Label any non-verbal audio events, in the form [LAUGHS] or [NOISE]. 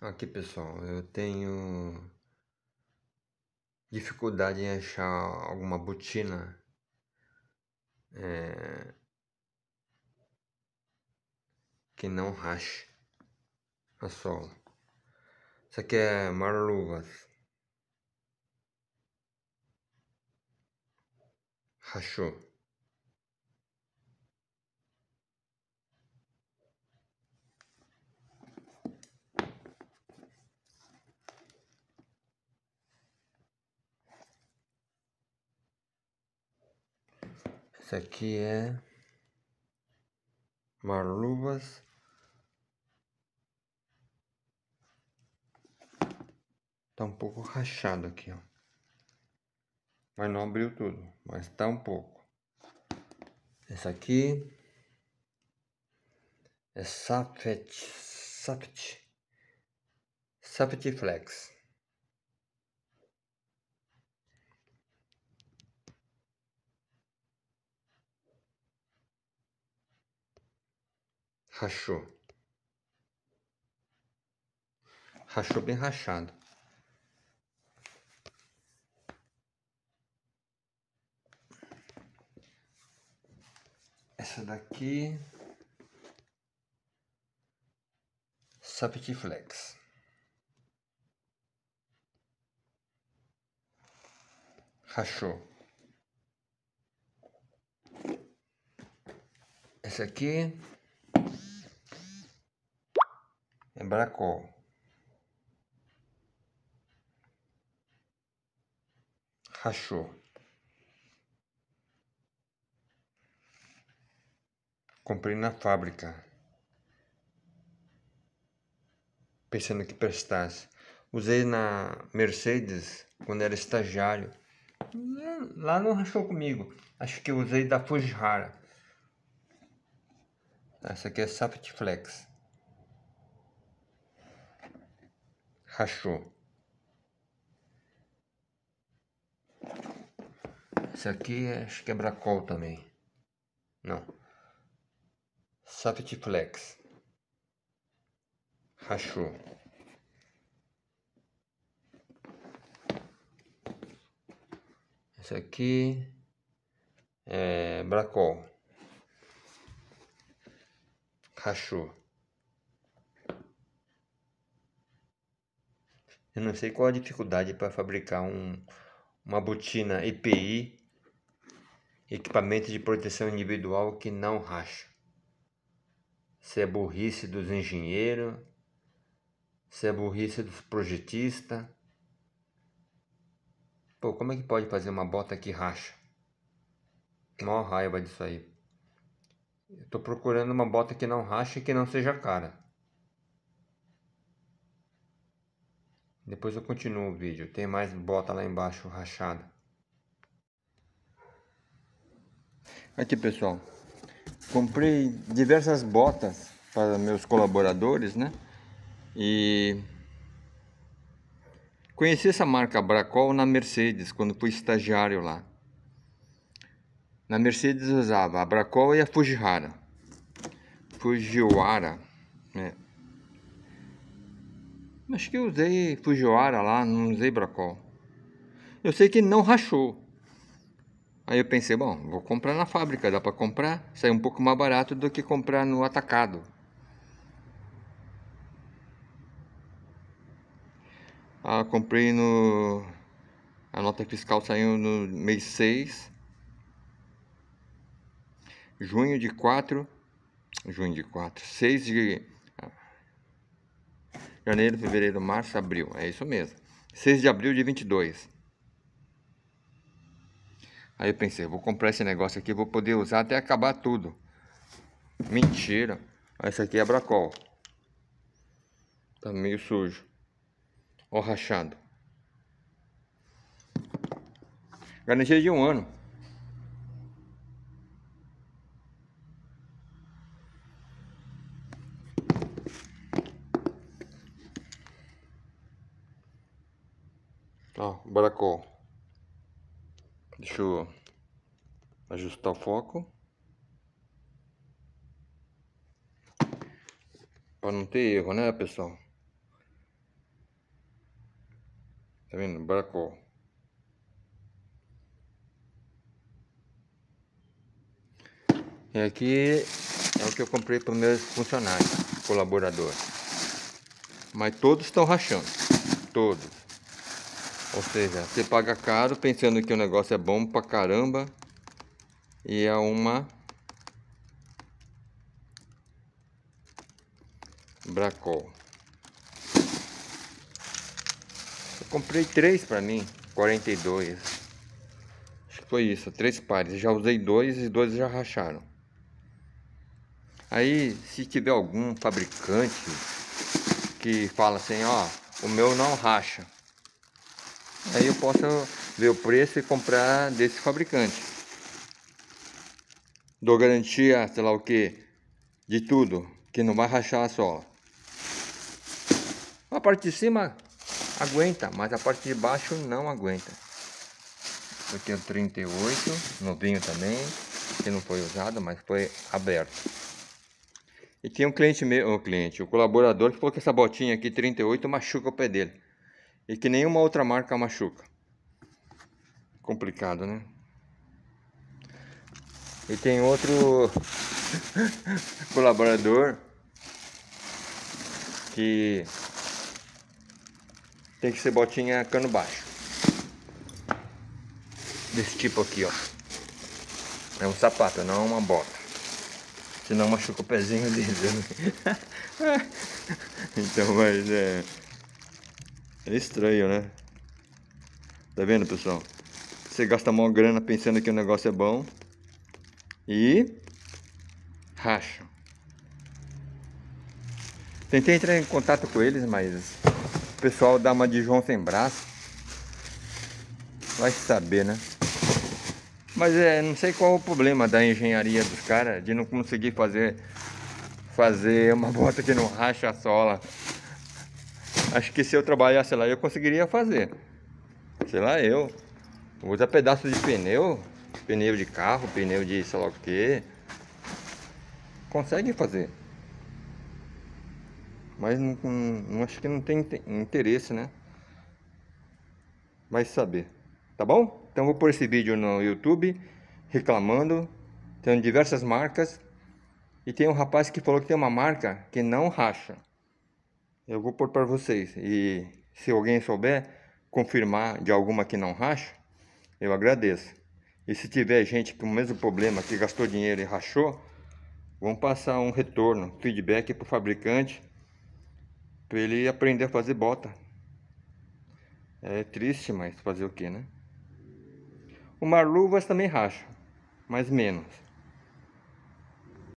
Aqui pessoal, eu tenho dificuldade em achar alguma botina é, que não rache a sola. Isso aqui é marluvas. Rachou. Isso aqui é marluvas. Tá um pouco rachado aqui, ó. Mas não abriu tudo, mas tá um pouco. Essa aqui é Safet, Safet, Safet Flex. Rachou. Rachou bem rachado. Essa daqui. flex? Rachou. Essa aqui. Bracol. Rachou. Comprei na fábrica. Pensando que prestasse. Usei na Mercedes quando era estagiário. Lá não rachou comigo. Acho que usei da Fujihara. Essa aqui é Safety Flex. rachou. Esse aqui é quebra-col é também. Não. Saptiflex. Rachou. Esse aqui é bracol. Rachou. Eu não sei qual a dificuldade para fabricar um, uma botina EPI, equipamento de proteção individual que não racha. Se é burrice dos engenheiros, se é burrice dos projetistas. Pô, como é que pode fazer uma bota que racha? Mó raiva disso aí. Eu tô procurando uma bota que não racha e que não seja cara. Depois eu continuo o vídeo. Tem mais bota lá embaixo rachada. Aqui pessoal, comprei diversas botas para meus colaboradores, né? E conheci essa marca Bracol na Mercedes quando fui estagiário lá. Na Mercedes usava a Bracol e a Fujiwara. Fujiwara, né? Acho que eu usei Fujiwara lá, não usei Bracol. Eu sei que não rachou. Aí eu pensei, bom, vou comprar na fábrica, dá para comprar, sai um pouco mais barato do que comprar no atacado. Ah, comprei no. A nota fiscal saiu no mês 6. Junho de 4. Junho de 4. 6 de janeiro, fevereiro, março, abril. É isso mesmo. 6 de abril de 22. Aí eu pensei, vou comprar esse negócio aqui, vou poder usar até acabar tudo. Mentira. Essa aqui é bracol. Tá meio sujo. Ó rachado. Garantia de um ano. baracol. Deixa eu ajustar o foco. Para não ter erro, né, pessoal? Tá vendo? Baracol. E aqui é o que eu comprei para meus funcionários, colaboradores. Mas todos estão rachando. Todos. Ou seja, você paga caro pensando que o negócio é bom pra caramba e é uma Bracol. Eu comprei três pra mim, 42. Acho que foi isso, três pares. já usei dois e dois já racharam. Aí, se tiver algum fabricante que fala assim, ó, o meu não racha aí eu posso ver o preço e comprar desse fabricante. Dou garantia, sei lá o que, de tudo, que não vai rachar a sola. A parte de cima aguenta, mas a parte de baixo não aguenta. Eu tenho 38, novinho também, que não foi usado, mas foi aberto. E tinha um cliente meu, um cliente, o colaborador que falou que essa botinha aqui 38 machuca o pé dele e que nenhuma outra marca machuca. Complicado, né? E tem outro [LAUGHS] colaborador que tem que ser botinha cano baixo. Desse tipo aqui, ó. É um sapato, não é uma bota. Senão machuca o pezinho dele. Né? [LAUGHS] então, mas é... É estranho, né? Tá vendo, pessoal? Você gasta maior grana pensando que o negócio é bom e racha. Tentei entrar em contato com eles, mas o pessoal dá uma de João sem braço. Vai saber, né? Mas é, não sei qual o problema da engenharia dos caras de não conseguir fazer fazer uma [LAUGHS] bota que não racha a sola. Acho que se eu trabalhasse lá, eu conseguiria fazer. Sei lá, eu. Usa pedaço de pneu, pneu de carro, pneu de sei lá o que. Consegue fazer. Mas não, não, acho que não tem interesse, né? Vai saber. Tá bom? Então vou pôr esse vídeo no YouTube reclamando. Tem diversas marcas. E tem um rapaz que falou que tem uma marca que não racha eu vou pôr para vocês. E se alguém souber confirmar de alguma que não racha, eu agradeço. E se tiver gente com o mesmo problema que gastou dinheiro e rachou, vamos passar um retorno, feedback para o fabricante, para ele aprender a fazer bota. É triste, mas fazer o que, né? O mar-luvas também racha, mas menos.